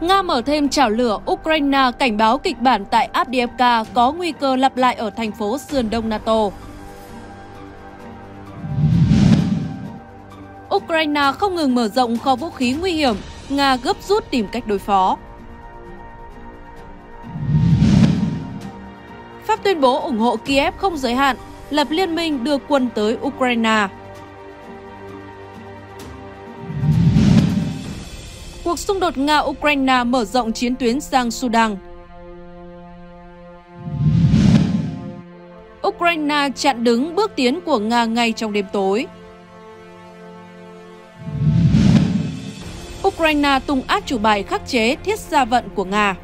Nga mở thêm chảo lửa Ukraine cảnh báo kịch bản tại Abdiivka có nguy cơ lặp lại ở thành phố sườn đông NATO. Ukraine không ngừng mở rộng kho vũ khí nguy hiểm, Nga gấp rút tìm cách đối phó. Pháp tuyên bố ủng hộ Kiev không giới hạn, lập liên minh đưa quân tới Ukraine. cuộc xung đột Nga-Ukraine mở rộng chiến tuyến sang Sudan. Ukraine chặn đứng bước tiến của Nga ngay trong đêm tối. Ukraine tung át chủ bài khắc chế thiết gia vận của Nga.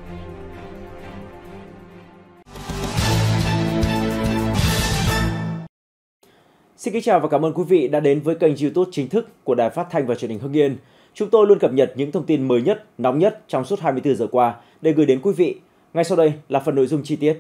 Xin kính chào và cảm ơn quý vị đã đến với kênh YouTube chính thức của Đài Phát thanh và Truyền hình Hưng Yên. Chúng tôi luôn cập nhật những thông tin mới nhất, nóng nhất trong suốt 24 giờ qua để gửi đến quý vị. Ngay sau đây là phần nội dung chi tiết.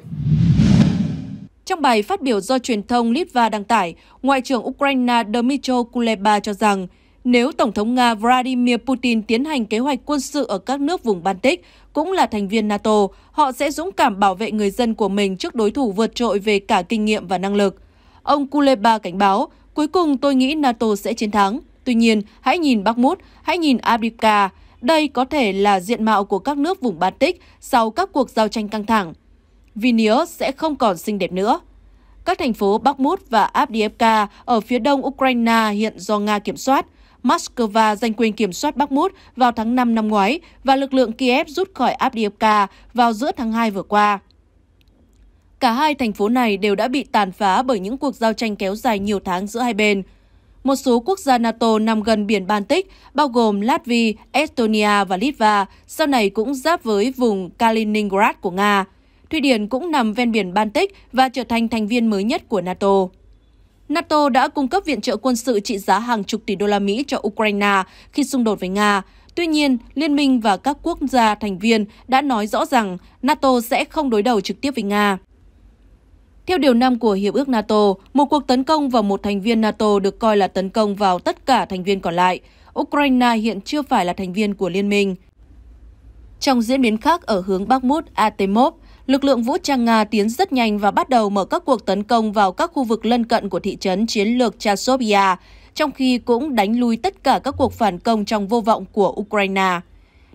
Trong bài phát biểu do truyền thông Litva đăng tải, Ngoại trưởng Ukraine Dmytro Kuleba cho rằng nếu Tổng thống Nga Vladimir Putin tiến hành kế hoạch quân sự ở các nước vùng Baltic, cũng là thành viên NATO, họ sẽ dũng cảm bảo vệ người dân của mình trước đối thủ vượt trội về cả kinh nghiệm và năng lực. Ông Kuleba cảnh báo, cuối cùng tôi nghĩ NATO sẽ chiến thắng. Tuy nhiên, hãy nhìn bắc Bakhmut, hãy nhìn abdika Đây có thể là diện mạo của các nước vùng Baltic sau các cuộc giao tranh căng thẳng. Vilnius sẽ không còn xinh đẹp nữa. Các thành phố bắc Bakhmut và Avdiivka ở phía đông Ukraine hiện do Nga kiểm soát. Moscow giành quyền kiểm soát bắc Bakhmut vào tháng 5 năm ngoái và lực lượng Kiev rút khỏi Avdiivka vào giữa tháng 2 vừa qua. Cả hai thành phố này đều đã bị tàn phá bởi những cuộc giao tranh kéo dài nhiều tháng giữa hai bên – một số quốc gia NATO nằm gần biển Baltic, bao gồm Latvia, Estonia và Litva, sau này cũng giáp với vùng Kaliningrad của Nga. Thụy Điển cũng nằm ven biển Baltic và trở thành thành viên mới nhất của NATO. NATO đã cung cấp viện trợ quân sự trị giá hàng chục tỷ đô la Mỹ cho Ukraine khi xung đột với Nga. Tuy nhiên, liên minh và các quốc gia thành viên đã nói rõ rằng NATO sẽ không đối đầu trực tiếp với Nga. Theo điều 5 của Hiệp ước NATO, một cuộc tấn công vào một thành viên NATO được coi là tấn công vào tất cả thành viên còn lại. Ukraine hiện chưa phải là thành viên của liên minh. Trong diễn biến khác ở hướng Bắc Mút, Artemov, lực lượng vũ trang Nga tiến rất nhanh và bắt đầu mở các cuộc tấn công vào các khu vực lân cận của thị trấn chiến lược Chasovia, trong khi cũng đánh lui tất cả các cuộc phản công trong vô vọng của Ukraine.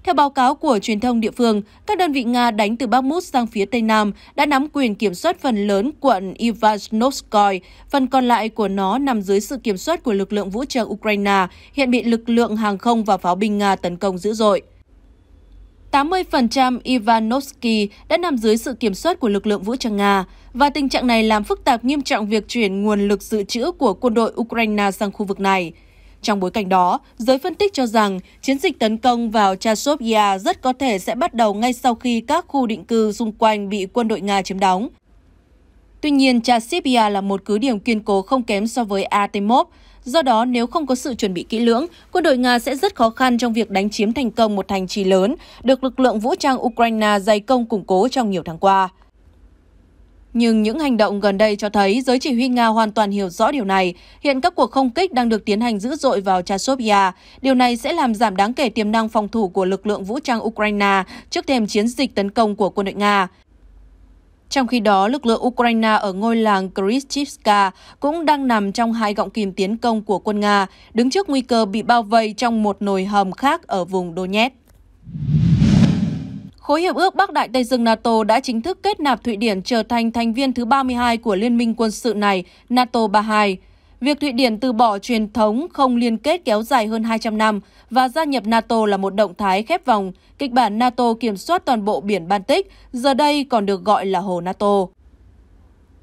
Theo báo cáo của truyền thông địa phương, các đơn vị Nga đánh từ Bắc Mút sang phía Tây Nam đã nắm quyền kiểm soát phần lớn quận Ivanovskoy, phần còn lại của nó nằm dưới sự kiểm soát của lực lượng vũ trang Ukraine, hiện bị lực lượng hàng không và pháo binh Nga tấn công dữ dội. 80% Ivanovsky đã nằm dưới sự kiểm soát của lực lượng vũ trang Nga, và tình trạng này làm phức tạp nghiêm trọng việc chuyển nguồn lực dự trữ của quân đội Ukraine sang khu vực này. Trong bối cảnh đó, giới phân tích cho rằng chiến dịch tấn công vào Chasovia rất có thể sẽ bắt đầu ngay sau khi các khu định cư xung quanh bị quân đội Nga chiếm đóng. Tuy nhiên, Chasivia là một cứ điểm kiên cố không kém so với Artemov. Do đó, nếu không có sự chuẩn bị kỹ lưỡng, quân đội Nga sẽ rất khó khăn trong việc đánh chiếm thành công một thành trì lớn, được lực lượng vũ trang Ukraine dày công củng cố trong nhiều tháng qua. Nhưng những hành động gần đây cho thấy giới chỉ huy Nga hoàn toàn hiểu rõ điều này. Hiện các cuộc không kích đang được tiến hành dữ dội vào Chasovia. Điều này sẽ làm giảm đáng kể tiềm năng phòng thủ của lực lượng vũ trang Ukraine trước thêm chiến dịch tấn công của quân đội Nga. Trong khi đó, lực lượng Ukraine ở ngôi làng Kryshchivka cũng đang nằm trong hai gọng kìm tiến công của quân Nga, đứng trước nguy cơ bị bao vây trong một nồi hầm khác ở vùng Donetsk. Khối Hiệp ước Bắc Đại Tây Dương NATO đã chính thức kết nạp Thụy Điển trở thành thành viên thứ 32 của Liên minh quân sự này, NATO 32. Việc Thụy Điển từ bỏ truyền thống không liên kết kéo dài hơn 200 năm và gia nhập NATO là một động thái khép vòng. Kịch bản NATO kiểm soát toàn bộ biển Baltic, giờ đây còn được gọi là Hồ NATO.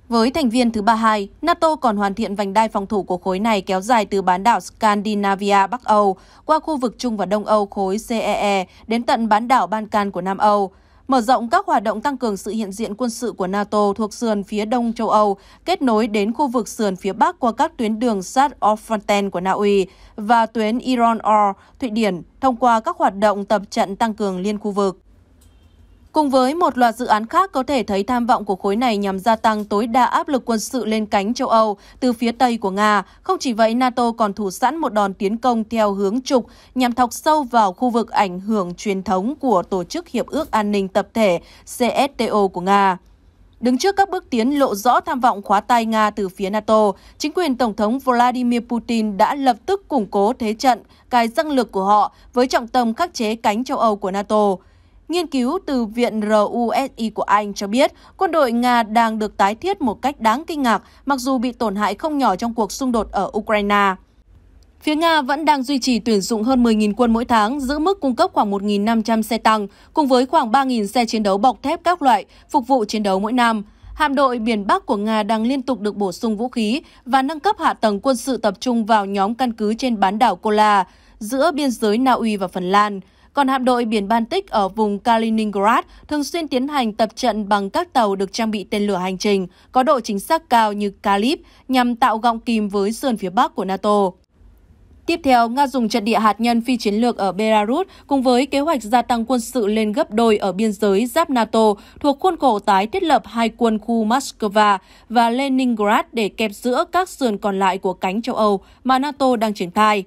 Với thành viên thứ 32, NATO còn hoàn thiện vành đai phòng thủ của khối này kéo dài từ bán đảo Scandinavia Bắc Âu qua khu vực Trung và Đông Âu khối CEE e đến tận bán đảo Ban Can của Nam Âu mở rộng các hoạt động tăng cường sự hiện diện quân sự của NATO thuộc sườn phía đông châu Âu, kết nối đến khu vực sườn phía bắc qua các tuyến đường sát Ofonten của Na Uy và tuyến Iron Or, Thụy Điển, thông qua các hoạt động tập trận tăng cường liên khu vực. Cùng với một loạt dự án khác có thể thấy tham vọng của khối này nhằm gia tăng tối đa áp lực quân sự lên cánh châu Âu từ phía Tây của Nga. Không chỉ vậy, NATO còn thủ sẵn một đòn tiến công theo hướng trục nhằm thọc sâu vào khu vực ảnh hưởng truyền thống của Tổ chức Hiệp ước An ninh Tập thể CSTO của Nga. Đứng trước các bước tiến lộ rõ tham vọng khóa tay Nga từ phía NATO, chính quyền Tổng thống Vladimir Putin đã lập tức củng cố thế trận, cài răng lực của họ với trọng tâm khắc chế cánh châu Âu của NATO. Nghiên cứu từ Viện RUSI của Anh cho biết quân đội Nga đang được tái thiết một cách đáng kinh ngạc mặc dù bị tổn hại không nhỏ trong cuộc xung đột ở Ukraine. Phía Nga vẫn đang duy trì tuyển dụng hơn 10.000 quân mỗi tháng, giữ mức cung cấp khoảng 1.500 xe tăng, cùng với khoảng 3.000 xe chiến đấu bọc thép các loại, phục vụ chiến đấu mỗi năm. Hạm đội Biển Bắc của Nga đang liên tục được bổ sung vũ khí và nâng cấp hạ tầng quân sự tập trung vào nhóm căn cứ trên bán đảo Kola, giữa biên giới Na Uy và Phần Lan. Còn hạm đội biển Baltic ở vùng Kaliningrad thường xuyên tiến hành tập trận bằng các tàu được trang bị tên lửa hành trình, có độ chính xác cao như Kalib nhằm tạo gọng kìm với sườn phía bắc của NATO. Tiếp theo, Nga dùng trận địa hạt nhân phi chiến lược ở Belarus cùng với kế hoạch gia tăng quân sự lên gấp đôi ở biên giới giáp NATO thuộc khuôn khổ tái thiết lập hai quân khu Moscow và Leningrad để kẹp giữa các sườn còn lại của cánh châu Âu mà NATO đang triển khai.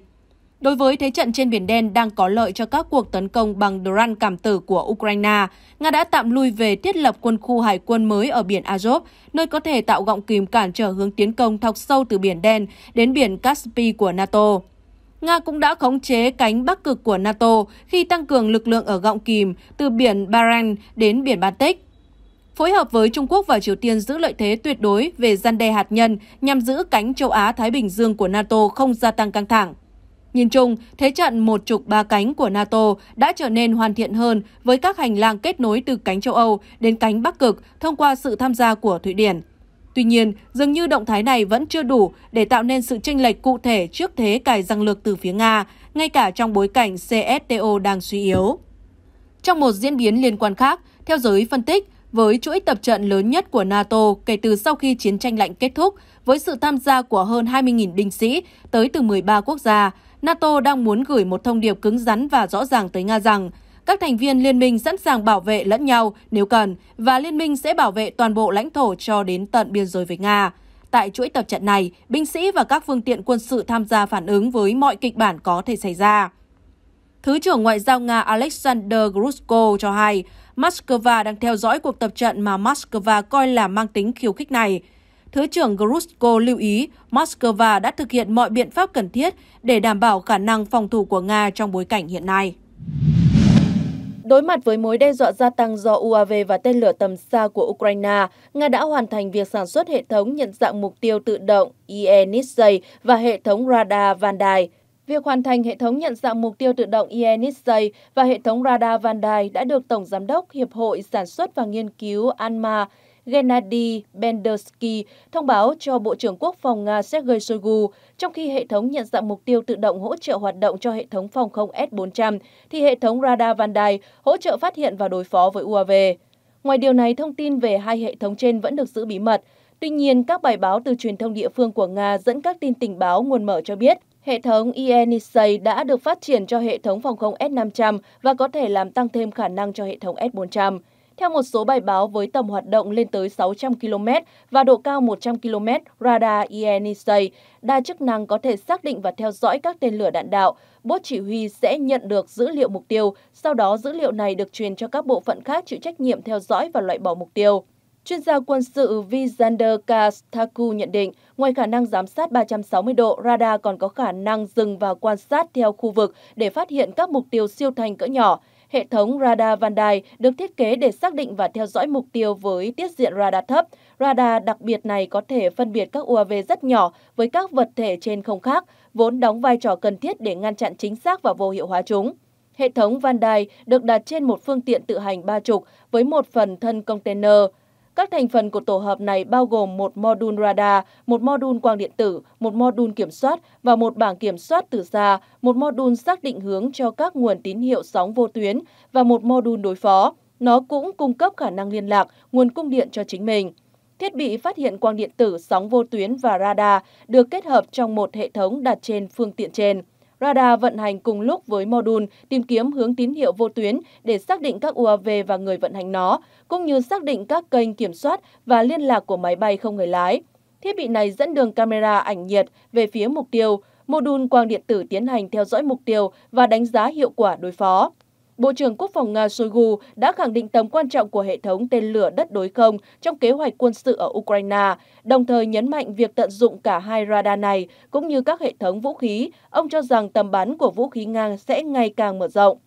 Đối với thế trận trên Biển Đen đang có lợi cho các cuộc tấn công bằng drone cảm tử của Ukraine, Nga đã tạm lui về thiết lập quân khu hải quân mới ở biển Azov, nơi có thể tạo gọng kìm cản trở hướng tiến công thọc sâu từ Biển Đen đến biển Caspi của NATO. Nga cũng đã khống chế cánh bắc cực của NATO khi tăng cường lực lượng ở gọng kìm từ biển Barents đến biển Baltic phối hợp với Trung Quốc và Triều Tiên giữ lợi thế tuyệt đối về gian đe hạt nhân nhằm giữ cánh châu Á-Thái Bình Dương của NATO không gia tăng căng thẳng. Nhìn chung, thế trận một trục ba cánh của NATO đã trở nên hoàn thiện hơn với các hành lang kết nối từ cánh châu Âu đến cánh Bắc Cực thông qua sự tham gia của Thụy Điển. Tuy nhiên, dường như động thái này vẫn chưa đủ để tạo nên sự chênh lệch cụ thể trước thế cài răng lược từ phía Nga, ngay cả trong bối cảnh CSTO đang suy yếu. Trong một diễn biến liên quan khác, theo giới phân tích, với chuỗi tập trận lớn nhất của NATO kể từ sau khi chiến tranh lạnh kết thúc, với sự tham gia của hơn 20.000 binh sĩ tới từ 13 quốc gia, NATO đang muốn gửi một thông điệp cứng rắn và rõ ràng tới Nga rằng các thành viên liên minh sẵn sàng bảo vệ lẫn nhau nếu cần và liên minh sẽ bảo vệ toàn bộ lãnh thổ cho đến tận biên giới với Nga. Tại chuỗi tập trận này, binh sĩ và các phương tiện quân sự tham gia phản ứng với mọi kịch bản có thể xảy ra. Thứ trưởng Ngoại giao Nga Alexander Grushko cho hay, Moscow đang theo dõi cuộc tập trận mà Moscow coi là mang tính khiêu khích này – Thứ trưởng Grushko lưu ý Moscow đã thực hiện mọi biện pháp cần thiết để đảm bảo khả năng phòng thủ của Nga trong bối cảnh hiện nay. Đối mặt với mối đe dọa gia tăng do UAV và tên lửa tầm xa của Ukraine, Nga đã hoàn thành việc sản xuất hệ thống nhận dạng mục tiêu tự động Ienisay và hệ thống radar Vandai. Việc hoàn thành hệ thống nhận dạng mục tiêu tự động Ienisay và hệ thống radar Vandai đã được Tổng Giám đốc Hiệp hội Sản xuất và Nghiên cứu ANMA gennady bendersky thông báo cho bộ trưởng quốc phòng nga sergei shoigu trong khi hệ thống nhận dạng mục tiêu tự động hỗ trợ hoạt động cho hệ thống phòng không s 400 thì hệ thống radar vandai hỗ trợ phát hiện và đối phó với uav ngoài điều này thông tin về hai hệ thống trên vẫn được giữ bí mật Tuy nhiên, các bài báo từ truyền thông địa phương của Nga dẫn các tin tình báo nguồn mở cho biết Hệ thống Ienisei đã được phát triển cho hệ thống phòng không S-500 và có thể làm tăng thêm khả năng cho hệ thống S-400. Theo một số bài báo với tầm hoạt động lên tới 600 km và độ cao 100 km, radar INISA đa chức năng có thể xác định và theo dõi các tên lửa đạn đạo. Bốt chỉ huy sẽ nhận được dữ liệu mục tiêu, sau đó dữ liệu này được truyền cho các bộ phận khác chịu trách nhiệm theo dõi và loại bỏ mục tiêu. Chuyên gia quân sự Vizander Kastaku nhận định, ngoài khả năng giám sát 360 độ, radar còn có khả năng dừng và quan sát theo khu vực để phát hiện các mục tiêu siêu thanh cỡ nhỏ. Hệ thống radar Vandai được thiết kế để xác định và theo dõi mục tiêu với tiết diện radar thấp. Radar đặc biệt này có thể phân biệt các UAV rất nhỏ với các vật thể trên không khác, vốn đóng vai trò cần thiết để ngăn chặn chính xác và vô hiệu hóa chúng. Hệ thống Vandai được đặt trên một phương tiện tự hành ba trục với một phần thân container, các thành phần của tổ hợp này bao gồm một module radar, một module quang điện tử, một module kiểm soát và một bảng kiểm soát từ xa, một module xác định hướng cho các nguồn tín hiệu sóng vô tuyến và một module đối phó. Nó cũng cung cấp khả năng liên lạc, nguồn cung điện cho chính mình. Thiết bị phát hiện quang điện tử, sóng vô tuyến và radar được kết hợp trong một hệ thống đặt trên phương tiện trên. Radar vận hành cùng lúc với mô đun tìm kiếm hướng tín hiệu vô tuyến để xác định các UAV và người vận hành nó, cũng như xác định các kênh kiểm soát và liên lạc của máy bay không người lái. Thiết bị này dẫn đường camera ảnh nhiệt về phía mục tiêu, Mô đun quang điện tử tiến hành theo dõi mục tiêu và đánh giá hiệu quả đối phó. Bộ trưởng Quốc phòng Nga Shoigu đã khẳng định tầm quan trọng của hệ thống tên lửa đất đối không trong kế hoạch quân sự ở Ukraine, đồng thời nhấn mạnh việc tận dụng cả hai radar này cũng như các hệ thống vũ khí. Ông cho rằng tầm bắn của vũ khí Nga sẽ ngày càng mở rộng.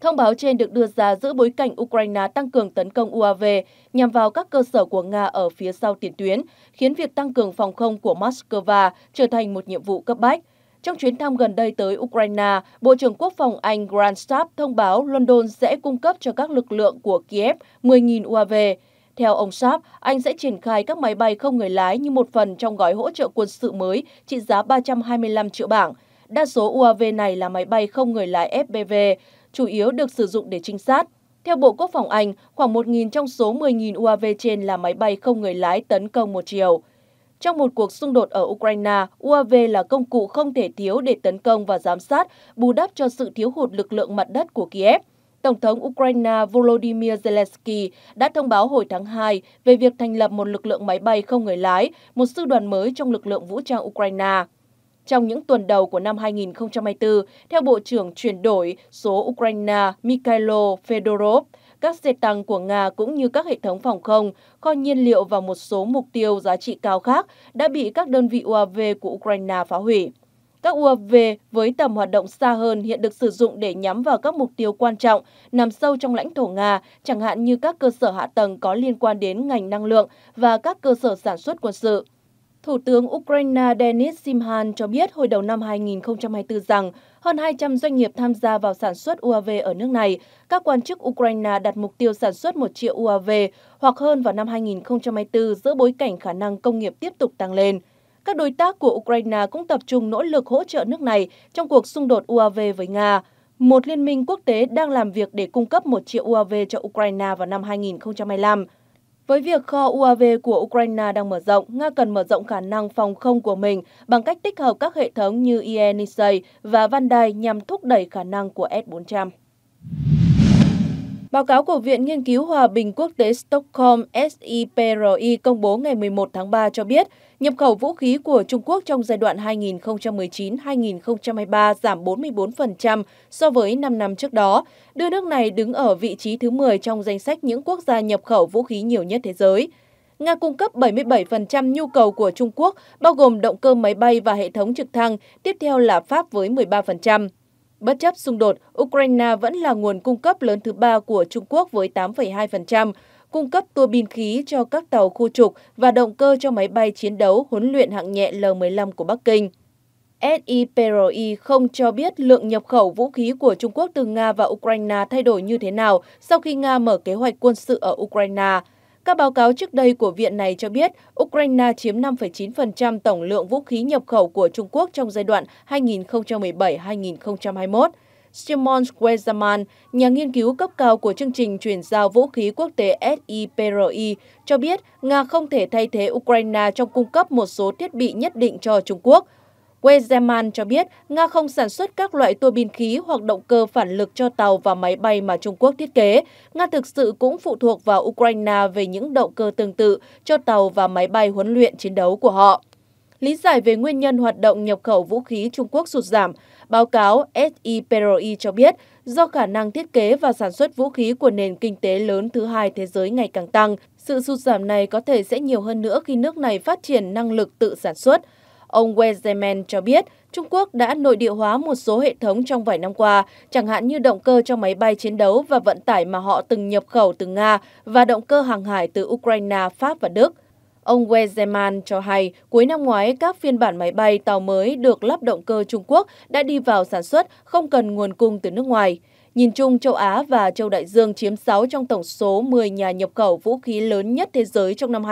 Thông báo trên được đưa ra giữa bối cảnh Ukraine tăng cường tấn công UAV nhằm vào các cơ sở của Nga ở phía sau tiền tuyến, khiến việc tăng cường phòng không của Moscow trở thành một nhiệm vụ cấp bách. Trong chuyến thăm gần đây tới Ukraine, Bộ trưởng Quốc phòng Anh Grant Sharp thông báo London sẽ cung cấp cho các lực lượng của Kiev 10.000 UAV. Theo ông Sharp, Anh sẽ triển khai các máy bay không người lái như một phần trong gói hỗ trợ quân sự mới trị giá 325 triệu bảng. Đa số UAV này là máy bay không người lái FPV, chủ yếu được sử dụng để trinh sát. Theo Bộ Quốc phòng Anh, khoảng 1.000 trong số 10.000 UAV trên là máy bay không người lái tấn công một chiều. Trong một cuộc xung đột ở Ukraine, UAV là công cụ không thể thiếu để tấn công và giám sát, bù đắp cho sự thiếu hụt lực lượng mặt đất của Kiev. Tổng thống Ukraine Volodymyr Zelensky đã thông báo hồi tháng 2 về việc thành lập một lực lượng máy bay không người lái, một sư đoàn mới trong lực lượng vũ trang Ukraine. Trong những tuần đầu của năm 2024, theo Bộ trưởng chuyển đổi số Ukraine Mikhailo Fedorov, các xe tăng của Nga cũng như các hệ thống phòng không, kho nhiên liệu và một số mục tiêu giá trị cao khác đã bị các đơn vị UAV của Ukraine phá hủy. Các UAV với tầm hoạt động xa hơn hiện được sử dụng để nhắm vào các mục tiêu quan trọng nằm sâu trong lãnh thổ Nga, chẳng hạn như các cơ sở hạ tầng có liên quan đến ngành năng lượng và các cơ sở sản xuất quân sự. Thủ tướng Ukraine Denis Simhan cho biết hồi đầu năm 2024 rằng hơn 200 doanh nghiệp tham gia vào sản xuất UAV ở nước này. Các quan chức Ukraine đặt mục tiêu sản xuất 1 triệu UAV hoặc hơn vào năm 2024 giữa bối cảnh khả năng công nghiệp tiếp tục tăng lên. Các đối tác của Ukraine cũng tập trung nỗ lực hỗ trợ nước này trong cuộc xung đột UAV với Nga. Một liên minh quốc tế đang làm việc để cung cấp 1 triệu UAV cho Ukraine vào năm 2025. Với việc kho UAV của Ukraine đang mở rộng, Nga cần mở rộng khả năng phòng không của mình bằng cách tích hợp các hệ thống như IE-Nisei và Vandai nhằm thúc đẩy khả năng của S-400. Báo cáo của Viện Nghiên cứu Hòa bình Quốc tế Stockholm SIPRI công bố ngày 11 tháng 3 cho biết, nhập khẩu vũ khí của Trung Quốc trong giai đoạn 2019-2023 giảm 44% so với 5 năm trước đó, đưa nước này đứng ở vị trí thứ 10 trong danh sách những quốc gia nhập khẩu vũ khí nhiều nhất thế giới. Nga cung cấp 77% nhu cầu của Trung Quốc, bao gồm động cơ máy bay và hệ thống trực thăng, tiếp theo là Pháp với 13%. Bất chấp xung đột, Ukraine vẫn là nguồn cung cấp lớn thứ ba của Trung Quốc với 8,2%, cung cấp tua bin khí cho các tàu khu trục và động cơ cho máy bay chiến đấu huấn luyện hạng nhẹ L-15 của Bắc Kinh. SIPRI không cho biết lượng nhập khẩu vũ khí của Trung Quốc từ Nga và Ukraine thay đổi như thế nào sau khi Nga mở kế hoạch quân sự ở Ukraine. Các báo cáo trước đây của viện này cho biết Ukraine chiếm 5,9% tổng lượng vũ khí nhập khẩu của Trung Quốc trong giai đoạn 2017-2021. Simon Squezaman, nhà nghiên cứu cấp cao của chương trình chuyển giao vũ khí quốc tế SIPRI, cho biết Nga không thể thay thế Ukraine trong cung cấp một số thiết bị nhất định cho Trung Quốc – Wezeman cho biết Nga không sản xuất các loại tua bin khí hoặc động cơ phản lực cho tàu và máy bay mà Trung Quốc thiết kế. Nga thực sự cũng phụ thuộc vào Ukraine về những động cơ tương tự cho tàu và máy bay huấn luyện chiến đấu của họ. Lý giải về nguyên nhân hoạt động nhập khẩu vũ khí Trung Quốc sụt giảm, báo cáo SIPRI cho biết do khả năng thiết kế và sản xuất vũ khí của nền kinh tế lớn thứ hai thế giới ngày càng tăng, sự sụt giảm này có thể sẽ nhiều hơn nữa khi nước này phát triển năng lực tự sản xuất. Ông Wei cho biết Trung Quốc đã nội địa hóa một số hệ thống trong vài năm qua, chẳng hạn như động cơ cho máy bay chiến đấu và vận tải mà họ từng nhập khẩu từ Nga và động cơ hàng hải từ Ukraine, Pháp và Đức. Ông Wei cho hay, cuối năm ngoái, các phiên bản máy bay tàu mới được lắp động cơ Trung Quốc đã đi vào sản xuất, không cần nguồn cung từ nước ngoài. Nhìn chung, châu Á và châu Đại Dương chiếm 6 trong tổng số 10 nhà nhập khẩu vũ khí lớn nhất thế giới trong năm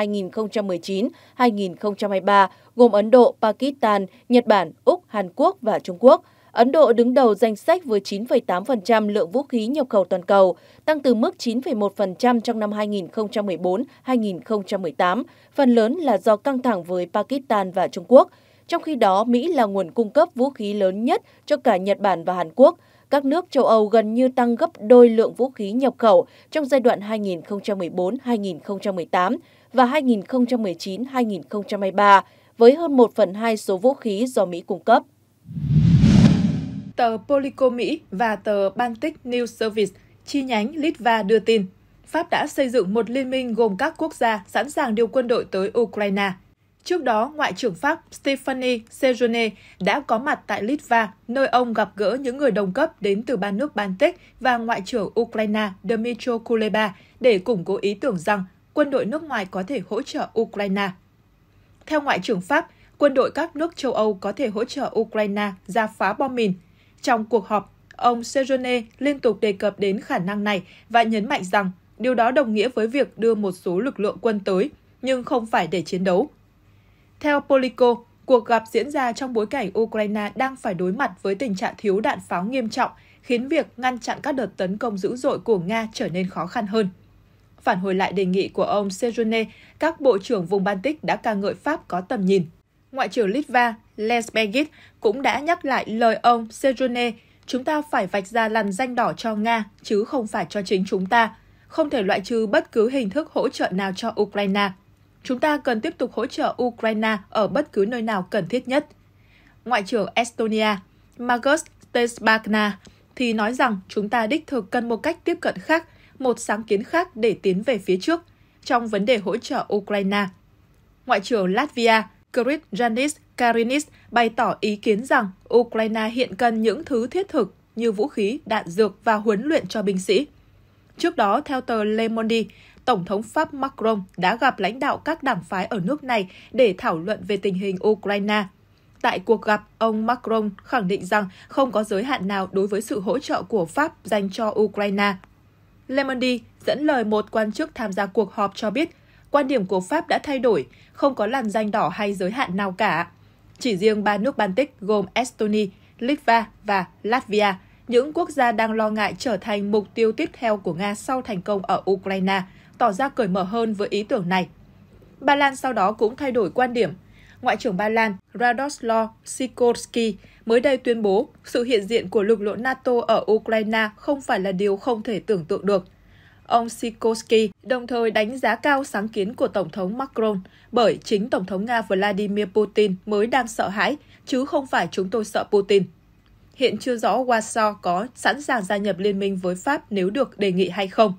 2019-2023, gồm Ấn Độ, Pakistan, Nhật Bản, Úc, Hàn Quốc và Trung Quốc. Ấn Độ đứng đầu danh sách với 9,8% lượng vũ khí nhập khẩu toàn cầu, tăng từ mức 9,1% trong năm 2014-2018, phần lớn là do căng thẳng với Pakistan và Trung Quốc. Trong khi đó, Mỹ là nguồn cung cấp vũ khí lớn nhất cho cả Nhật Bản và Hàn Quốc – các nước châu Âu gần như tăng gấp đôi lượng vũ khí nhập khẩu trong giai đoạn 2014-2018 và 2019-2023 với hơn 1 phần 2 số vũ khí do Mỹ cung cấp. Tờ Politico Mỹ và tờ Baltic News Service chi nhánh Litva đưa tin, Pháp đã xây dựng một liên minh gồm các quốc gia sẵn sàng điều quân đội tới Ukraine – Trước đó, Ngoại trưởng Pháp Stephanie Sejourne đã có mặt tại Litva, nơi ông gặp gỡ những người đồng cấp đến từ ba nước Baltic và Ngoại trưởng Ukraine Dmytro Kuleba để củng cố ý tưởng rằng quân đội nước ngoài có thể hỗ trợ Ukraine. Theo Ngoại trưởng Pháp, quân đội các nước châu Âu có thể hỗ trợ Ukraine ra phá bom mìn. Trong cuộc họp, ông Sejourne liên tục đề cập đến khả năng này và nhấn mạnh rằng điều đó đồng nghĩa với việc đưa một số lực lượng quân tới, nhưng không phải để chiến đấu. Theo Politico, cuộc gặp diễn ra trong bối cảnh Ukraine đang phải đối mặt với tình trạng thiếu đạn pháo nghiêm trọng, khiến việc ngăn chặn các đợt tấn công dữ dội của Nga trở nên khó khăn hơn. Phản hồi lại đề nghị của ông Sejourne, các bộ trưởng vùng Baltic đã ca ngợi Pháp có tầm nhìn. Ngoại trưởng Litva Les cũng đã nhắc lại lời ông Sejourne, chúng ta phải vạch ra làn danh đỏ cho Nga, chứ không phải cho chính chúng ta, không thể loại trừ bất cứ hình thức hỗ trợ nào cho Ukraine. Chúng ta cần tiếp tục hỗ trợ Ukraine ở bất cứ nơi nào cần thiết nhất. Ngoại trưởng Estonia Margus Tesbagna thì nói rằng chúng ta đích thực cần một cách tiếp cận khác, một sáng kiến khác để tiến về phía trước trong vấn đề hỗ trợ Ukraine. Ngoại trưởng Latvia Krit Janis Karinis bày tỏ ý kiến rằng Ukraine hiện cần những thứ thiết thực như vũ khí, đạn dược và huấn luyện cho binh sĩ. Trước đó, theo tờ Le Monde, Tổng thống Pháp Macron đã gặp lãnh đạo các đảng phái ở nước này để thảo luận về tình hình Ukraine. Tại cuộc gặp, ông Macron khẳng định rằng không có giới hạn nào đối với sự hỗ trợ của Pháp dành cho Ukraine. Lemondi dẫn lời một quan chức tham gia cuộc họp cho biết, quan điểm của Pháp đã thay đổi, không có làn danh đỏ hay giới hạn nào cả. Chỉ riêng ba nước Baltic gồm Estonia, Litva và Latvia, những quốc gia đang lo ngại trở thành mục tiêu tiếp theo của Nga sau thành công ở Ukraine, tỏ ra cởi mở hơn với ý tưởng này. Ba Lan sau đó cũng thay đổi quan điểm. Ngoại trưởng Ba Lan Radoslaw Sikorski mới đây tuyên bố sự hiện diện của lực lượng NATO ở Ukraine không phải là điều không thể tưởng tượng được. Ông Sikorski đồng thời đánh giá cao sáng kiến của Tổng thống Macron bởi chính Tổng thống Nga Vladimir Putin mới đang sợ hãi, chứ không phải chúng tôi sợ Putin. Hiện chưa rõ Warsaw có sẵn sàng gia nhập liên minh với Pháp nếu được đề nghị hay không.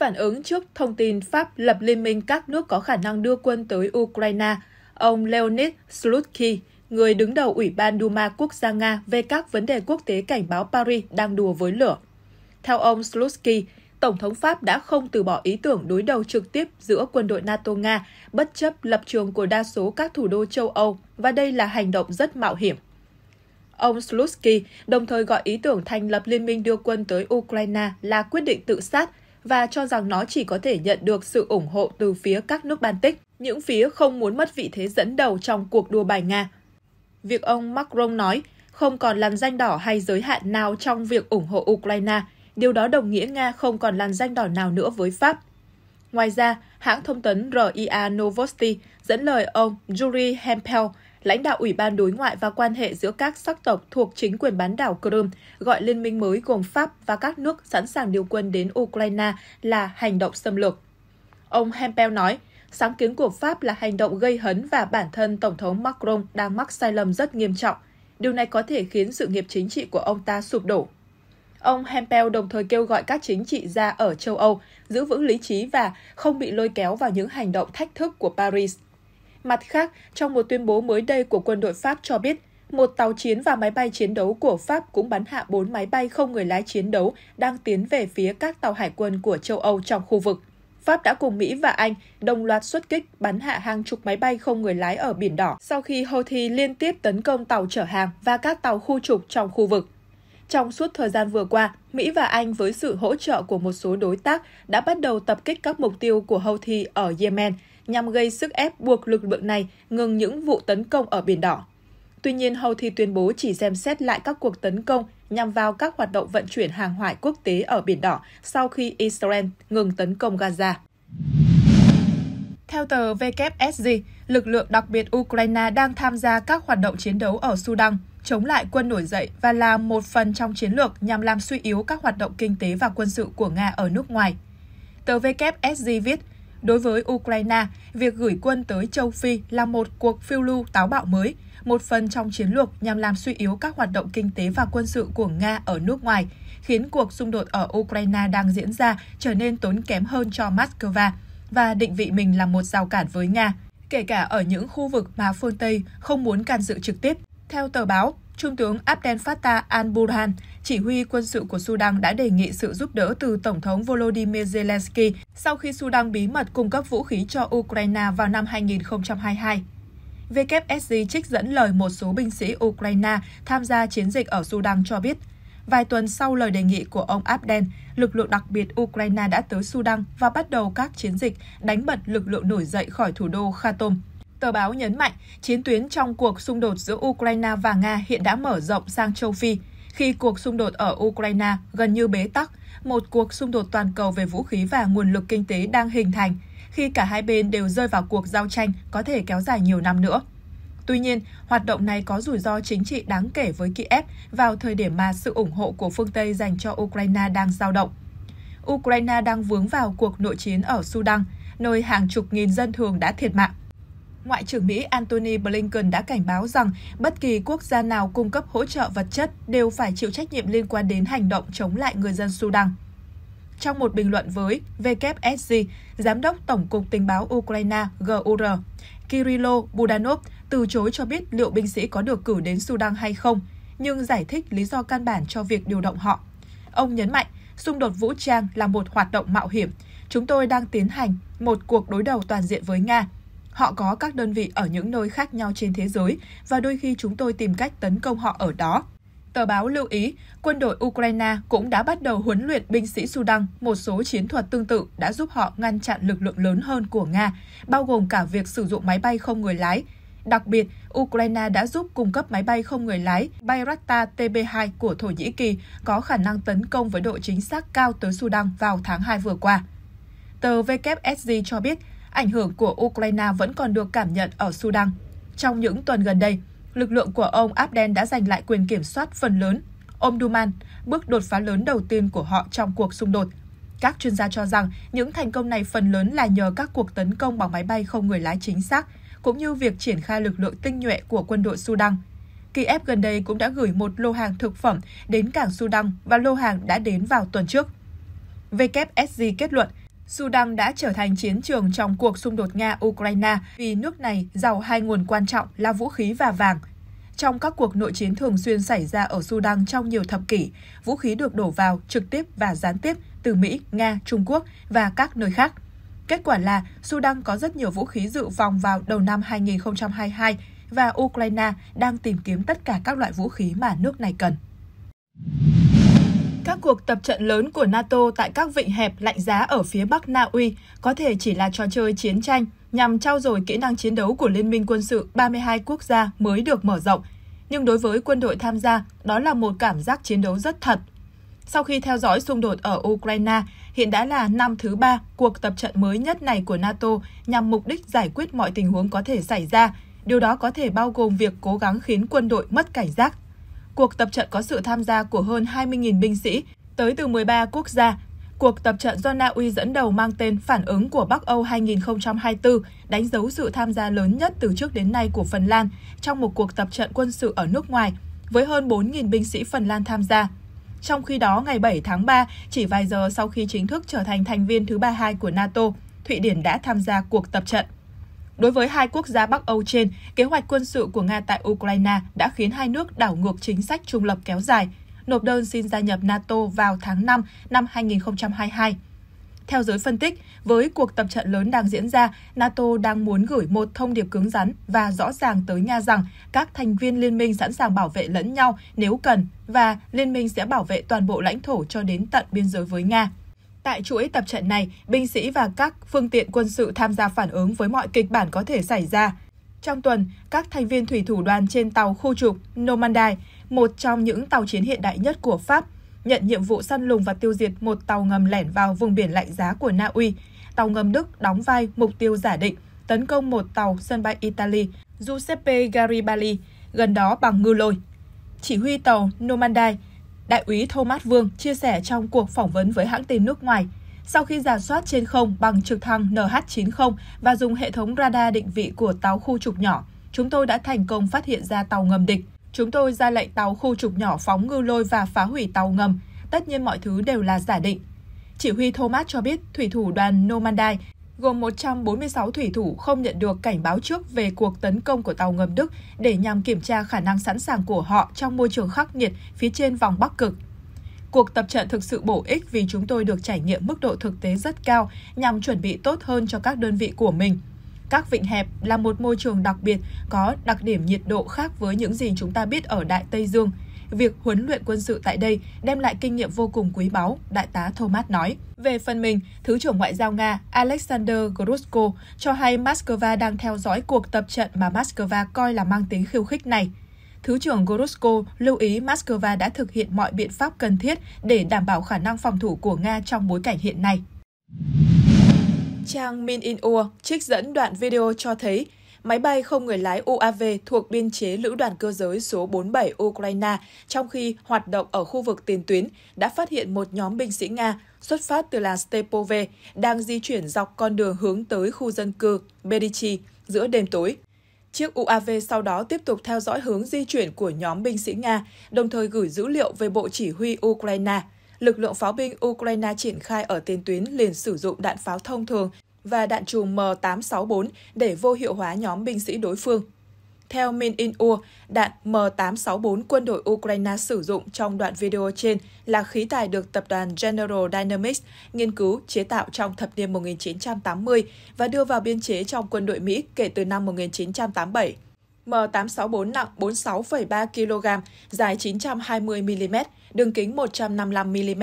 Phản ứng trước thông tin Pháp lập liên minh các nước có khả năng đưa quân tới Ukraine, ông Leonid Slutsky, người đứng đầu Ủy ban Duma Quốc gia Nga về các vấn đề quốc tế cảnh báo Paris đang đùa với lửa. Theo ông Slutsky, Tổng thống Pháp đã không từ bỏ ý tưởng đối đầu trực tiếp giữa quân đội NATO-Nga, bất chấp lập trường của đa số các thủ đô châu Âu, và đây là hành động rất mạo hiểm. Ông Slutsky đồng thời gọi ý tưởng thành lập liên minh đưa quân tới Ukraine là quyết định tự sát và cho rằng nó chỉ có thể nhận được sự ủng hộ từ phía các nước Baltic, những phía không muốn mất vị thế dẫn đầu trong cuộc đua bài Nga. Việc ông Macron nói không còn làn danh đỏ hay giới hạn nào trong việc ủng hộ Ukraine, điều đó đồng nghĩa Nga không còn làn danh đỏ nào nữa với Pháp. Ngoài ra, hãng thông tấn RIA Novosti dẫn lời ông Yuri Hempel, lãnh đạo Ủy ban Đối ngoại và quan hệ giữa các sắc tộc thuộc chính quyền bán đảo Crimea gọi liên minh mới gồm Pháp và các nước sẵn sàng điều quân đến Ukraine là hành động xâm lược. Ông Hempel nói, sáng kiến của Pháp là hành động gây hấn và bản thân Tổng thống Macron đang mắc sai lầm rất nghiêm trọng. Điều này có thể khiến sự nghiệp chính trị của ông ta sụp đổ. Ông Hempel đồng thời kêu gọi các chính trị gia ở châu Âu giữ vững lý trí và không bị lôi kéo vào những hành động thách thức của Paris. Mặt khác, trong một tuyên bố mới đây của quân đội Pháp cho biết, một tàu chiến và máy bay chiến đấu của Pháp cũng bắn hạ 4 máy bay không người lái chiến đấu đang tiến về phía các tàu hải quân của châu Âu trong khu vực. Pháp đã cùng Mỹ và Anh đồng loạt xuất kích bắn hạ hàng chục máy bay không người lái ở Biển Đỏ sau khi Houthi liên tiếp tấn công tàu chở hàng và các tàu khu trục trong khu vực. Trong suốt thời gian vừa qua, Mỹ và Anh với sự hỗ trợ của một số đối tác đã bắt đầu tập kích các mục tiêu của Houthi ở Yemen, nhằm gây sức ép buộc lực lượng này ngừng những vụ tấn công ở Biển Đỏ. Tuy nhiên, hầu thi tuyên bố chỉ xem xét lại các cuộc tấn công nhằm vào các hoạt động vận chuyển hàng hải quốc tế ở Biển Đỏ sau khi Israel ngừng tấn công Gaza. Theo tờ WSG, lực lượng đặc biệt Ukraine đang tham gia các hoạt động chiến đấu ở Sudan, chống lại quân nổi dậy và là một phần trong chiến lược nhằm làm suy yếu các hoạt động kinh tế và quân sự của Nga ở nước ngoài. Tờ WSG viết, Đối với Ukraine, việc gửi quân tới châu Phi là một cuộc phiêu lưu táo bạo mới, một phần trong chiến lược nhằm làm suy yếu các hoạt động kinh tế và quân sự của Nga ở nước ngoài, khiến cuộc xung đột ở Ukraine đang diễn ra trở nên tốn kém hơn cho Moscow và định vị mình là một rào cản với Nga, kể cả ở những khu vực mà phương Tây không muốn can dự trực tiếp. Theo tờ báo, Trung tướng Abdel Fattah al-Burhan, chỉ huy quân sự của Sudan đã đề nghị sự giúp đỡ từ Tổng thống Volodymyr Zelensky sau khi Sudan bí mật cung cấp vũ khí cho Ukraine vào năm 2022. WSG trích dẫn lời một số binh sĩ Ukraine tham gia chiến dịch ở Sudan cho biết, vài tuần sau lời đề nghị của ông Abden, lực lượng đặc biệt Ukraine đã tới Sudan và bắt đầu các chiến dịch đánh bật lực lượng nổi dậy khỏi thủ đô Khartoum. Tờ báo nhấn mạnh, chiến tuyến trong cuộc xung đột giữa Ukraine và Nga hiện đã mở rộng sang châu Phi, khi cuộc xung đột ở Ukraine gần như bế tắc, một cuộc xung đột toàn cầu về vũ khí và nguồn lực kinh tế đang hình thành, khi cả hai bên đều rơi vào cuộc giao tranh có thể kéo dài nhiều năm nữa. Tuy nhiên, hoạt động này có rủi ro chính trị đáng kể với Kiev vào thời điểm mà sự ủng hộ của phương Tây dành cho Ukraine đang dao động. Ukraine đang vướng vào cuộc nội chiến ở Sudan, nơi hàng chục nghìn dân thường đã thiệt mạng. Ngoại trưởng Mỹ Antony Blinken đã cảnh báo rằng bất kỳ quốc gia nào cung cấp hỗ trợ vật chất đều phải chịu trách nhiệm liên quan đến hành động chống lại người dân Sudan. Trong một bình luận với WSG, Giám đốc Tổng cục Tình báo Ukraine GUR, Kirilo Budanov từ chối cho biết liệu binh sĩ có được cử đến Sudan hay không, nhưng giải thích lý do căn bản cho việc điều động họ. Ông nhấn mạnh, xung đột vũ trang là một hoạt động mạo hiểm. Chúng tôi đang tiến hành một cuộc đối đầu toàn diện với Nga, Họ có các đơn vị ở những nơi khác nhau trên thế giới và đôi khi chúng tôi tìm cách tấn công họ ở đó. Tờ báo lưu ý, quân đội Ukraine cũng đã bắt đầu huấn luyện binh sĩ Sudan một số chiến thuật tương tự đã giúp họ ngăn chặn lực lượng lớn hơn của Nga, bao gồm cả việc sử dụng máy bay không người lái. Đặc biệt, Ukraine đã giúp cung cấp máy bay không người lái Bayraktar TB2 của Thổ Nhĩ Kỳ có khả năng tấn công với độ chính xác cao tới Sudan vào tháng 2 vừa qua. Tờ WSG cho biết ảnh hưởng của Ukraine vẫn còn được cảm nhận ở Sudan. Trong những tuần gần đây, lực lượng của ông Abdel đã giành lại quyền kiểm soát phần lớn Omdurman, bước đột phá lớn đầu tiên của họ trong cuộc xung đột. Các chuyên gia cho rằng những thành công này phần lớn là nhờ các cuộc tấn công bằng máy bay không người lái chính xác, cũng như việc triển khai lực lượng tinh nhuệ của quân đội Sudan. Kiev gần đây cũng đã gửi một lô hàng thực phẩm đến cảng Sudan và lô hàng đã đến vào tuần trước. WSG kết luận Sudan đã trở thành chiến trường trong cuộc xung đột Nga-Ukraine vì nước này giàu hai nguồn quan trọng là vũ khí và vàng. Trong các cuộc nội chiến thường xuyên xảy ra ở Sudan trong nhiều thập kỷ, vũ khí được đổ vào trực tiếp và gián tiếp từ Mỹ, Nga, Trung Quốc và các nơi khác. Kết quả là Sudan có rất nhiều vũ khí dự phòng vào đầu năm 2022 và Ukraine đang tìm kiếm tất cả các loại vũ khí mà nước này cần. Các cuộc tập trận lớn của NATO tại các vịnh hẹp lạnh giá ở phía Bắc Na Uy có thể chỉ là trò chơi chiến tranh nhằm trao dồi kỹ năng chiến đấu của Liên minh quân sự 32 quốc gia mới được mở rộng. Nhưng đối với quân đội tham gia, đó là một cảm giác chiến đấu rất thật. Sau khi theo dõi xung đột ở Ukraine, hiện đã là năm thứ ba cuộc tập trận mới nhất này của NATO nhằm mục đích giải quyết mọi tình huống có thể xảy ra. Điều đó có thể bao gồm việc cố gắng khiến quân đội mất cảnh giác Cuộc tập trận có sự tham gia của hơn 20.000 binh sĩ tới từ 13 quốc gia. Cuộc tập trận do Na Uy dẫn đầu mang tên Phản ứng của Bắc Âu 2024 đánh dấu sự tham gia lớn nhất từ trước đến nay của Phần Lan trong một cuộc tập trận quân sự ở nước ngoài, với hơn 4.000 binh sĩ Phần Lan tham gia. Trong khi đó, ngày 7 tháng 3, chỉ vài giờ sau khi chính thức trở thành thành viên thứ 32 của NATO, Thụy Điển đã tham gia cuộc tập trận. Đối với hai quốc gia Bắc Âu trên, kế hoạch quân sự của Nga tại Ukraine đã khiến hai nước đảo ngược chính sách trung lập kéo dài, nộp đơn xin gia nhập NATO vào tháng 5 năm 2022. Theo giới phân tích, với cuộc tập trận lớn đang diễn ra, NATO đang muốn gửi một thông điệp cứng rắn và rõ ràng tới Nga rằng các thành viên liên minh sẵn sàng bảo vệ lẫn nhau nếu cần và liên minh sẽ bảo vệ toàn bộ lãnh thổ cho đến tận biên giới với Nga. Tại chuỗi tập trận này, binh sĩ và các phương tiện quân sự tham gia phản ứng với mọi kịch bản có thể xảy ra. Trong tuần, các thành viên thủy thủ đoàn trên tàu khu trục Normandy, một trong những tàu chiến hiện đại nhất của Pháp, nhận nhiệm vụ săn lùng và tiêu diệt một tàu ngầm lẻn vào vùng biển lạnh giá của Na Uy. Tàu ngầm Đức đóng vai mục tiêu giả định, tấn công một tàu sân bay Italy Giuseppe Garibaldi, gần đó bằng ngư lôi. Chỉ huy tàu Normandy Đại úy Thomas Vương chia sẻ trong cuộc phỏng vấn với hãng tin nước ngoài. Sau khi giả soát trên không bằng trực thăng NH-90 và dùng hệ thống radar định vị của tàu khu trục nhỏ, chúng tôi đã thành công phát hiện ra tàu ngầm địch. Chúng tôi ra lệnh tàu khu trục nhỏ phóng ngư lôi và phá hủy tàu ngầm. Tất nhiên mọi thứ đều là giả định. Chỉ huy Thomas cho biết thủy thủ đoàn Normandy gồm 146 thủy thủ không nhận được cảnh báo trước về cuộc tấn công của tàu ngầm Đức để nhằm kiểm tra khả năng sẵn sàng của họ trong môi trường khắc nghiệt phía trên vòng Bắc Cực. Cuộc tập trận thực sự bổ ích vì chúng tôi được trải nghiệm mức độ thực tế rất cao nhằm chuẩn bị tốt hơn cho các đơn vị của mình. Các vịnh hẹp là một môi trường đặc biệt có đặc điểm nhiệt độ khác với những gì chúng ta biết ở Đại Tây Dương – việc huấn luyện quân sự tại đây đem lại kinh nghiệm vô cùng quý báu, Đại tá Thomas nói. Về phần mình, Thứ trưởng Ngoại giao Nga Alexander Grushko cho hay Moscow đang theo dõi cuộc tập trận mà Moscow coi là mang tính khiêu khích này. Thứ trưởng Grushko lưu ý Moscow đã thực hiện mọi biện pháp cần thiết để đảm bảo khả năng phòng thủ của Nga trong bối cảnh hiện nay. Trang Min In Ur trích dẫn đoạn video cho thấy máy bay không người lái UAV thuộc biên chế Lữ đoàn cơ giới số 47 Ukraine trong khi hoạt động ở khu vực tiền tuyến đã phát hiện một nhóm binh sĩ Nga xuất phát từ làng Stepove đang di chuyển dọc con đường hướng tới khu dân cư Bedichi giữa đêm tối. Chiếc UAV sau đó tiếp tục theo dõi hướng di chuyển của nhóm binh sĩ Nga, đồng thời gửi dữ liệu về Bộ Chỉ huy Ukraine lực lượng pháo binh Ukraine triển khai ở tiền tuyến liền sử dụng đạn pháo thông thường và đạn chùm M864 để vô hiệu hóa nhóm binh sĩ đối phương. Theo Min In Ur, đạn M864 quân đội Ukraine sử dụng trong đoạn video trên là khí tài được tập đoàn General Dynamics nghiên cứu chế tạo trong thập niên 1980 và đưa vào biên chế trong quân đội Mỹ kể từ năm 1987. M864 nặng 46,3 kg, dài 920 mm, đường kính 155 mm,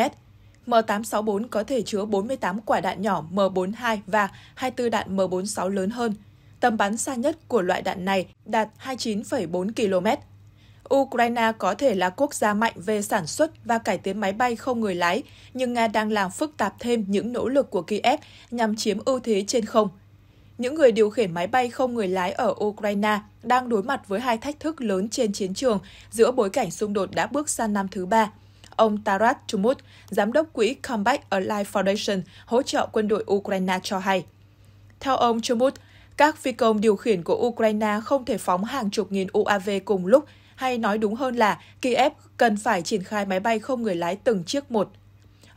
M864 có thể chứa 48 quả đạn nhỏ M42 và 24 đạn M46 lớn hơn. Tầm bắn xa nhất của loại đạn này đạt 29,4 km. Ukraine có thể là quốc gia mạnh về sản xuất và cải tiến máy bay không người lái, nhưng Nga đang làm phức tạp thêm những nỗ lực của Kiev nhằm chiếm ưu thế trên không. Những người điều khiển máy bay không người lái ở Ukraine đang đối mặt với hai thách thức lớn trên chiến trường giữa bối cảnh xung đột đã bước sang năm thứ ba – ông Taras Chumut, giám đốc quỹ Comeback Alive Foundation hỗ trợ quân đội Ukraine cho hay. Theo ông Chumut, các phi công điều khiển của Ukraine không thể phóng hàng chục nghìn UAV cùng lúc, hay nói đúng hơn là Kiev cần phải triển khai máy bay không người lái từng chiếc một.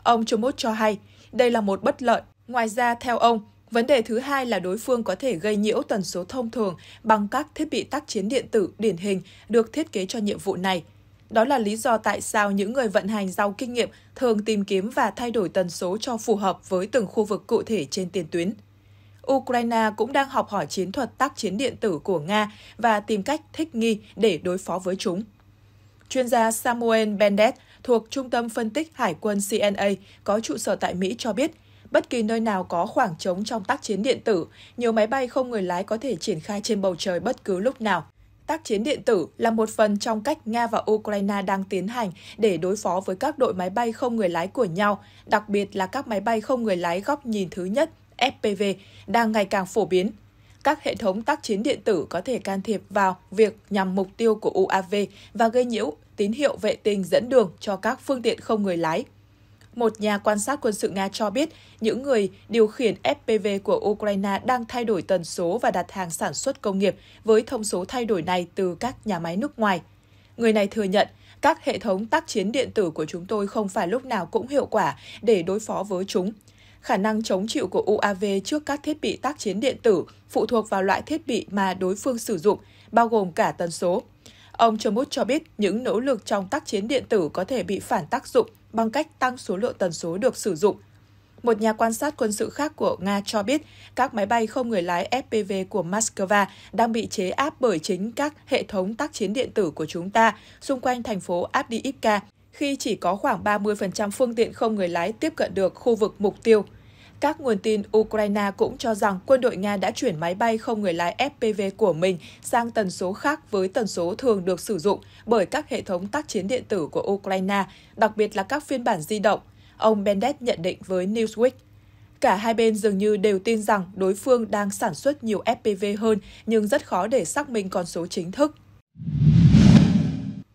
Ông Chumut cho hay, đây là một bất lợi. Ngoài ra, theo ông, vấn đề thứ hai là đối phương có thể gây nhiễu tần số thông thường bằng các thiết bị tác chiến điện tử điển hình được thiết kế cho nhiệm vụ này – đó là lý do tại sao những người vận hành giàu kinh nghiệm thường tìm kiếm và thay đổi tần số cho phù hợp với từng khu vực cụ thể trên tiền tuyến. Ukraine cũng đang học hỏi chiến thuật tác chiến điện tử của Nga và tìm cách thích nghi để đối phó với chúng. Chuyên gia Samuel Bendett thuộc Trung tâm Phân tích Hải quân CNA có trụ sở tại Mỹ cho biết, bất kỳ nơi nào có khoảng trống trong tác chiến điện tử, nhiều máy bay không người lái có thể triển khai trên bầu trời bất cứ lúc nào tác chiến điện tử là một phần trong cách Nga và Ukraine đang tiến hành để đối phó với các đội máy bay không người lái của nhau, đặc biệt là các máy bay không người lái góc nhìn thứ nhất FPV đang ngày càng phổ biến. Các hệ thống tác chiến điện tử có thể can thiệp vào việc nhằm mục tiêu của UAV và gây nhiễu tín hiệu vệ tinh dẫn đường cho các phương tiện không người lái một nhà quan sát quân sự Nga cho biết những người điều khiển FPV của Ukraine đang thay đổi tần số và đặt hàng sản xuất công nghiệp với thông số thay đổi này từ các nhà máy nước ngoài. Người này thừa nhận, các hệ thống tác chiến điện tử của chúng tôi không phải lúc nào cũng hiệu quả để đối phó với chúng. Khả năng chống chịu của UAV trước các thiết bị tác chiến điện tử phụ thuộc vào loại thiết bị mà đối phương sử dụng, bao gồm cả tần số. Ông Chomut cho biết những nỗ lực trong tác chiến điện tử có thể bị phản tác dụng bằng cách tăng số lượng tần số được sử dụng. Một nhà quan sát quân sự khác của Nga cho biết các máy bay không người lái FPV của Moscow đang bị chế áp bởi chính các hệ thống tác chiến điện tử của chúng ta xung quanh thành phố Avdiivka khi chỉ có khoảng 30% phương tiện không người lái tiếp cận được khu vực mục tiêu – các nguồn tin Ukraine cũng cho rằng quân đội Nga đã chuyển máy bay không người lái FPV của mình sang tần số khác với tần số thường được sử dụng bởi các hệ thống tác chiến điện tử của Ukraine, đặc biệt là các phiên bản di động, ông Bennett nhận định với Newsweek. Cả hai bên dường như đều tin rằng đối phương đang sản xuất nhiều FPV hơn, nhưng rất khó để xác minh con số chính thức.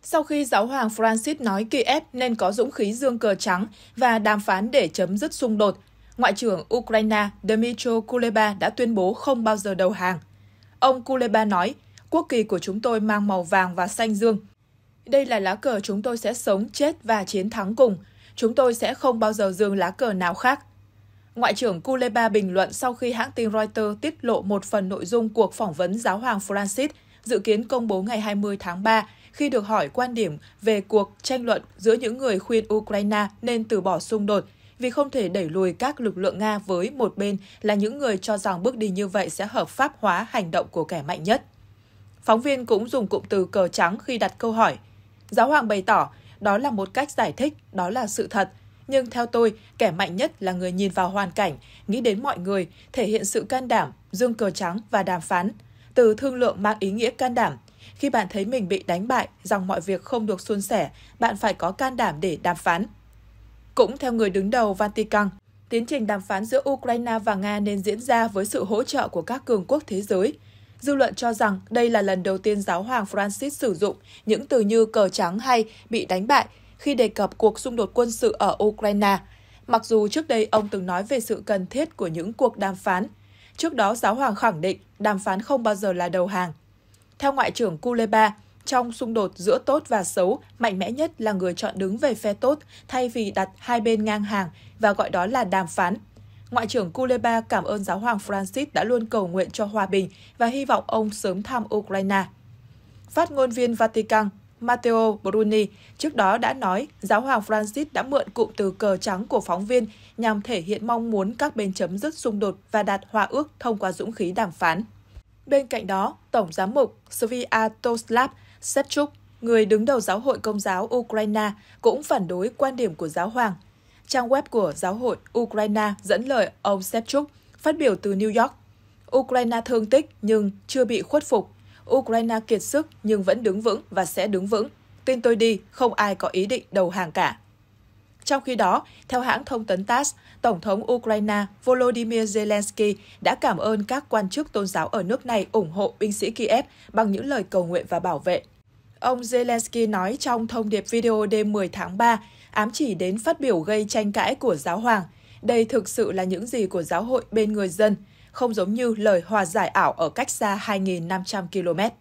Sau khi giáo hoàng Francis nói Kiev nên có dũng khí dương cờ trắng và đàm phán để chấm dứt xung đột, Ngoại trưởng Ukraine Dmytro Kuleba đã tuyên bố không bao giờ đầu hàng. Ông Kuleba nói, quốc kỳ của chúng tôi mang màu vàng và xanh dương. Đây là lá cờ chúng tôi sẽ sống, chết và chiến thắng cùng. Chúng tôi sẽ không bao giờ dương lá cờ nào khác. Ngoại trưởng Kuleba bình luận sau khi hãng tin Reuters tiết lộ một phần nội dung cuộc phỏng vấn giáo hoàng Francis dự kiến công bố ngày 20 tháng 3 khi được hỏi quan điểm về cuộc tranh luận giữa những người khuyên Ukraine nên từ bỏ xung đột vì không thể đẩy lùi các lực lượng Nga với một bên là những người cho rằng bước đi như vậy sẽ hợp pháp hóa hành động của kẻ mạnh nhất. Phóng viên cũng dùng cụm từ cờ trắng khi đặt câu hỏi. Giáo hoàng bày tỏ, đó là một cách giải thích, đó là sự thật. Nhưng theo tôi, kẻ mạnh nhất là người nhìn vào hoàn cảnh, nghĩ đến mọi người, thể hiện sự can đảm, dương cờ trắng và đàm phán. Từ thương lượng mang ý nghĩa can đảm, khi bạn thấy mình bị đánh bại, rằng mọi việc không được suôn sẻ, bạn phải có can đảm để đàm phán, cũng theo người đứng đầu Vatican, tiến trình đàm phán giữa Ukraine và Nga nên diễn ra với sự hỗ trợ của các cường quốc thế giới. Dư luận cho rằng đây là lần đầu tiên giáo hoàng Francis sử dụng những từ như cờ trắng hay bị đánh bại khi đề cập cuộc xung đột quân sự ở Ukraine, mặc dù trước đây ông từng nói về sự cần thiết của những cuộc đàm phán. Trước đó, giáo hoàng khẳng định đàm phán không bao giờ là đầu hàng. Theo Ngoại trưởng Kuleba, trong xung đột giữa tốt và xấu, mạnh mẽ nhất là người chọn đứng về phe tốt thay vì đặt hai bên ngang hàng và gọi đó là đàm phán. Ngoại trưởng Kuleba cảm ơn giáo hoàng Francis đã luôn cầu nguyện cho hòa bình và hy vọng ông sớm thăm Ukraine. Phát ngôn viên Vatican Matteo Bruni trước đó đã nói giáo hoàng Francis đã mượn cụm từ cờ trắng của phóng viên nhằm thể hiện mong muốn các bên chấm dứt xung đột và đạt hòa ước thông qua dũng khí đàm phán. Bên cạnh đó, Tổng giám mục Sviatoslav Sepchuk, người đứng đầu giáo hội công giáo Ukraine, cũng phản đối quan điểm của giáo hoàng. Trang web của giáo hội Ukraine dẫn lời ông Sepchuk phát biểu từ New York. Ukraine thương tích nhưng chưa bị khuất phục. Ukraine kiệt sức nhưng vẫn đứng vững và sẽ đứng vững. Tin tôi đi, không ai có ý định đầu hàng cả. Trong khi đó, theo hãng thông tấn TASS, Tổng thống Ukraine Volodymyr Zelensky đã cảm ơn các quan chức tôn giáo ở nước này ủng hộ binh sĩ Kiev bằng những lời cầu nguyện và bảo vệ. Ông Zelensky nói trong thông điệp video đêm 10 tháng 3, ám chỉ đến phát biểu gây tranh cãi của giáo hoàng. Đây thực sự là những gì của giáo hội bên người dân, không giống như lời hòa giải ảo ở cách xa 2.500 km.